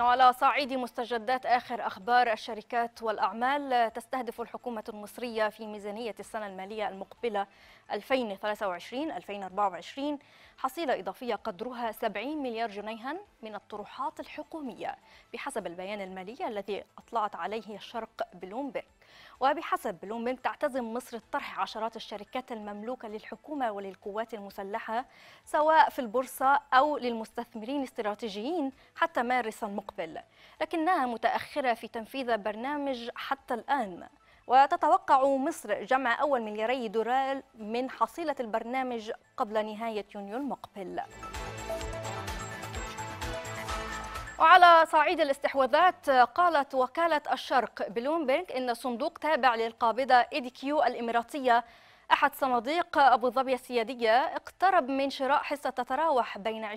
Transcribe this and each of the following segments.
وعلى صعيد مستجدات آخر أخبار الشركات والأعمال تستهدف الحكومة المصرية في ميزانية السنة المالية المقبلة 2023-2024 حصيلة إضافية قدرها 70 مليار جنيها من الطروحات الحكومية بحسب البيان المالي الذي أطلعت عليه الشرق بلومبيرك وبحسب بلومبرج تعتزم مصر الطرح عشرات الشركات المملوكة للحكومة وللقوات المسلحة سواء في البورصة أو للمستثمرين الاستراتيجيين حتى مارس المقبل لكنها متأخرة في تنفيذ برنامج حتى الآن وتتوقع مصر جمع أول ملياري دولار من حصيلة البرنامج قبل نهاية يونيو المقبل وعلى صعيد الاستحواذات قالت وكالة الشرق بلومبينغ إن صندوق تابع للقابضة إيدي كيو الإماراتية أحد صناديق أبو ظبي السيادية اقترب من شراء حصة تتراوح بين 20%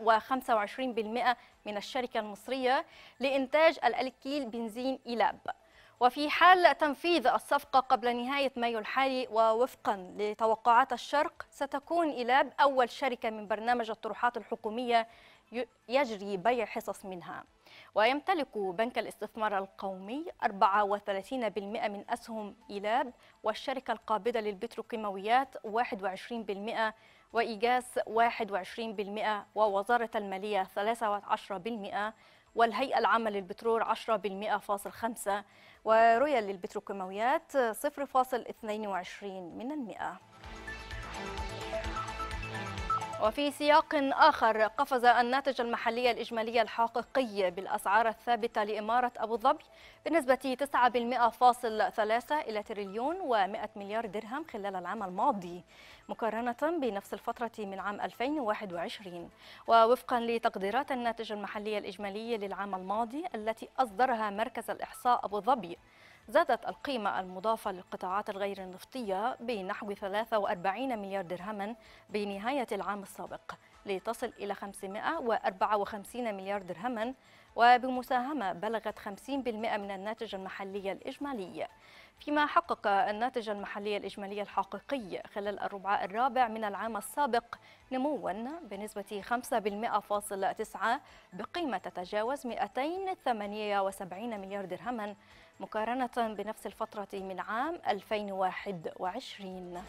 و 25% من الشركة المصرية لإنتاج الألكيل بنزين إيلاب وفي حال تنفيذ الصفقة قبل نهاية مايو الحالي ووفقا لتوقعات الشرق ستكون إيلاب أول شركة من برنامج الطروحات الحكومية يجري بيع حصص منها ويمتلك بنك الاستثمار القومي 34% من أسهم إيلاب والشركة القابضة للبتروكيماويات 21% وإيجاس 21% ووزارة المالية 13% والهيئة العامة للبترول 10.5 ورؤية للبتروكيماويات 0.22 وفي سياق آخر قفز الناتج المحلي الإجمالي الحقيقي بالأسعار الثابتة لإمارة أبو ظبي بنسبة 9.3 إلى تريليون و100 مليار درهم خلال العام الماضي مقارنة بنفس الفترة من عام 2021 ووفقا لتقديرات الناتج المحلي الإجمالي للعام الماضي التي أصدرها مركز الإحصاء أبو ظبي زادت القيمة المضافة للقطاعات الغير النفطية بنحو 43 مليار درهما بنهاية العام السابق لتصل إلى 554 مليار درهما وبمساهمة بلغت 50% من الناتج المحلي الإجمالي فيما حقق الناتج المحلي الإجمالي الحقيقي خلال الربع الرابع من العام السابق نموا بنسبة 5.9 بقيمة تتجاوز 278 مليار درهما مقارنة بنفس الفترة من عام 2021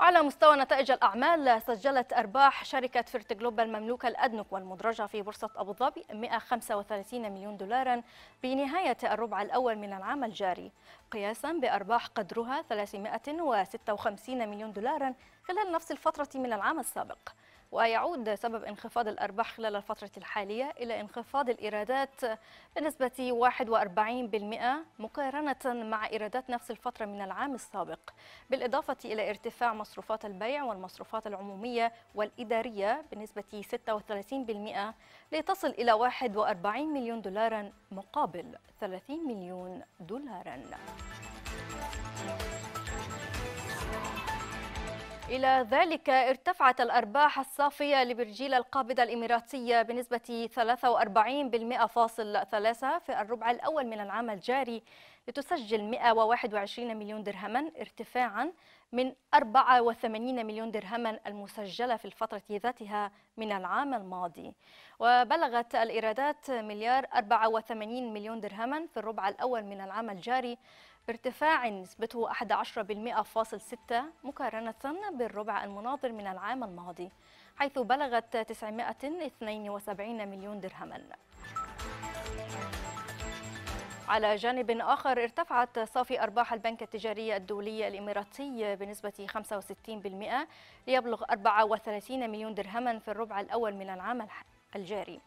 على مستوى نتائج الأعمال سجلت أرباح شركة فيرت جلوبال المملوكة الأدنك والمدرجة في بورصة أبو ظبي 135 مليون دولارا بنهاية الربع الأول من العام الجاري قياسا بأرباح قدرها 356 مليون دولارا خلال نفس الفترة من العام السابق ويعود سبب انخفاض الأرباح خلال الفترة الحالية إلى انخفاض الإيرادات بنسبة 41% مقارنة مع إيرادات نفس الفترة من العام السابق بالإضافة إلى ارتفاع مصروفات البيع والمصروفات العمومية والإدارية بنسبة 36% لتصل إلى 41 مليون دولارا مقابل 30 مليون دولارا إلى ذلك ارتفعت الأرباح الصافية لبرجيل القابضة الإماراتية بنسبة 43% فاصل ثلاثة في الربع الأول من العام الجاري لتسجل 121 مليون درهما ارتفاعا من 84 مليون درهما المسجلة في الفترة ذاتها من العام الماضي وبلغت الإيرادات مليار 84 مليون درهما في الربع الأول من العام الجاري بارتفاع نسبته 11.6% مقارنة بالربع المناظر من العام الماضي حيث بلغت 972 مليون درهما على جانب آخر ارتفعت صافي أرباح البنك التجاري الدولي الإماراتي بنسبة 65% ليبلغ 34 مليون درهما في الربع الأول من العام الجاري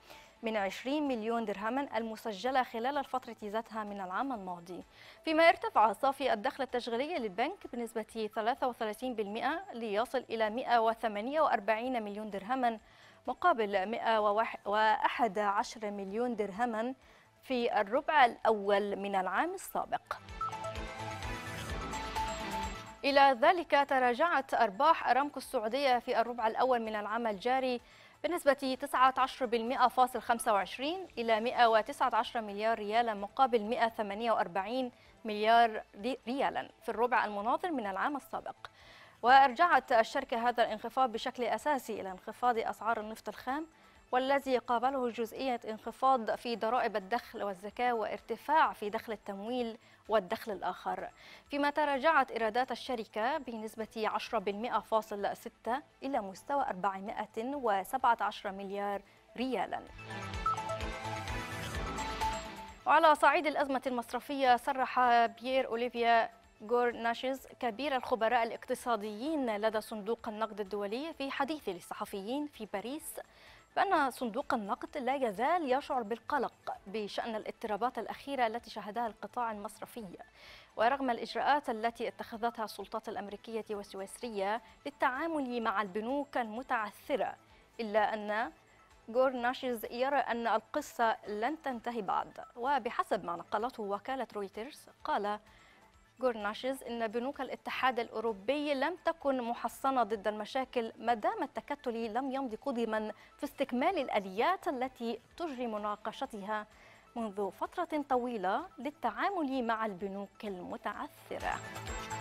من 20 مليون درهما المسجلة خلال الفترة ذاتها من العام الماضي فيما ارتفع صافي الدخل التشغيلي للبنك بنسبة 33% ليصل إلى 148 مليون درهما مقابل 111 مليون درهما في الربع الأول من العام السابق إلى ذلك تراجعت أرباح أرامكو السعودية في الربع الأول من العام الجاري بنسبة 19.25 إلى 119 مليار ريالا مقابل 148 مليار ريالا في الربع المناظر من العام السابق وأرجعت الشركة هذا الانخفاض بشكل أساسي إلى انخفاض أسعار النفط الخام والذي قابله جزئية انخفاض في ضرائب الدخل والزكاة وارتفاع في دخل التمويل والدخل الآخر فيما تراجعت إيرادات الشركة بنسبة 10.6% إلى مستوى 417 مليار ريالاً وعلى صعيد الأزمة المصرفية صرح بيير أوليفيا جورناشيز كبير الخبراء الاقتصاديين لدى صندوق النقد الدولي في حديث للصحفيين في باريس بأن صندوق النقد لا يزال يشعر بالقلق بشأن الاضطرابات الأخيرة التي شهدها القطاع المصرفي ورغم الإجراءات التي اتخذتها السلطات الأمريكية والسويسرية للتعامل مع البنوك المتعثرة إلا أن جور ناشيز يرى أن القصة لن تنتهي بعد وبحسب ما نقلته وكالة رويترز قال جورناشز أن بنوك الاتحاد الأوروبي لم تكن محصنة ضد المشاكل ما دام التكتل لم يمضي قدما في استكمال الآليات التي تجري مناقشتها منذ فترة طويلة للتعامل مع البنوك المتعثرة